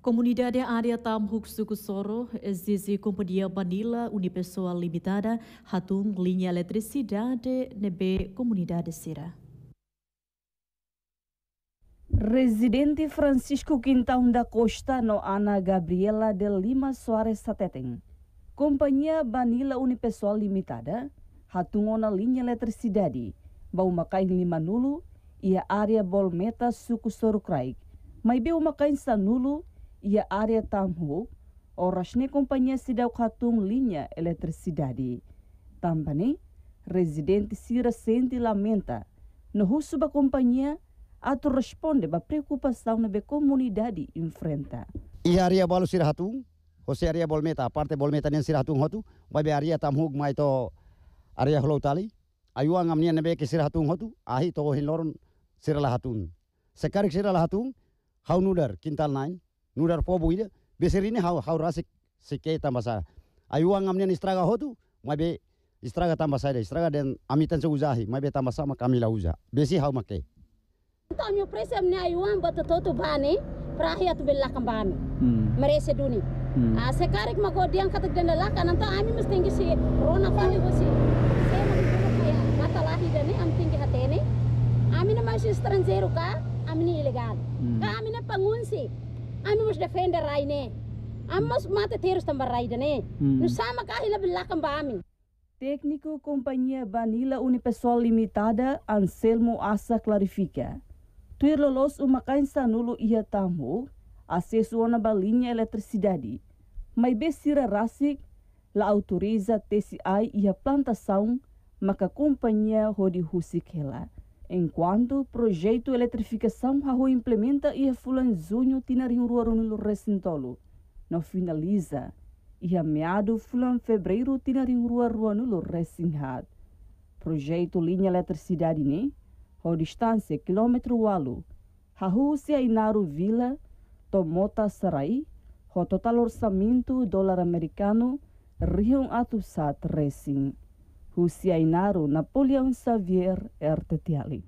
area Comunidade suku suku Soro, Zizi Companhia Banila Unipessoa Limitada, Hatum Linha Eletricidade, Nebe Comunidade Sira. Residente Francisco Quintão da Costa no Ana Gabriela de Lima Soares Sateteng. Companhia Banila Unipessoa Limitada, Hatungona Linha Eletricidade, Bau Makain Lima Nulu, Ia Área Bolmeta Suku Soro kraik. bau Makain Sanulu, ia area tamhu orasne kompanya sidau khatung linha eletricidade. tambani resident Cira sente lamenta no russo kompanya atau responde ba preocupação na be comunidade Ia area area balo Cira hatung, Jose area bolmeta, parte bolmeta nem Cira hatung hotu, ba be área tamhu mai to área tali Ayuang amnia nebe ke Cira hatung hotu, ahi to hin loron Sekarik siralahatung, lahatun, haunuder kintal nine nudar pobo ida ini hau hau rasik tambah tambasa ayu amnya ni straga hotu mabe tambah sa ida straga den amitan seuzahi mabe tambah ma kamila uza besi hau make tamyo presem ne ayu am totu bani prahiat billah bani hmm. merese duni hmm. a ah, sekarik mako diang katak den la kanan to ami mesti si rona fani bosi matalahi dane am tinggi hatene amina masih estrangeiro ka amini ilegal hmm. ka amina pangunsi ami anu mus defender raine mus mata terus tambah raidane hmm. nu sama kahila belakang ba ami Técnico Companhia vanilla Unipessoal Limitada Anselmo Asa klarifika Tuir lolos umakain sanulu ia tamu, asesuona ona balinha elektrisidadi mai besira rasik, la autoriza TCI ia saung maka kompanyia hodi husik hela. enquanto o projeto Eletrificação Rahu implementa e a fulanzunho tinarinho ruarunilo recintolo. Não finaliza e a meado fulan febreiro tinarinho ruaruanulo recinhado. Projeto Linha Eletricidade Ne, a distância quilômetro walo, Rahu inaru Vila, Tomota Sarai, o total orçamento dólar americano, Rio Atusat Racing. Husiainaro Napoleon Xavier RTTL.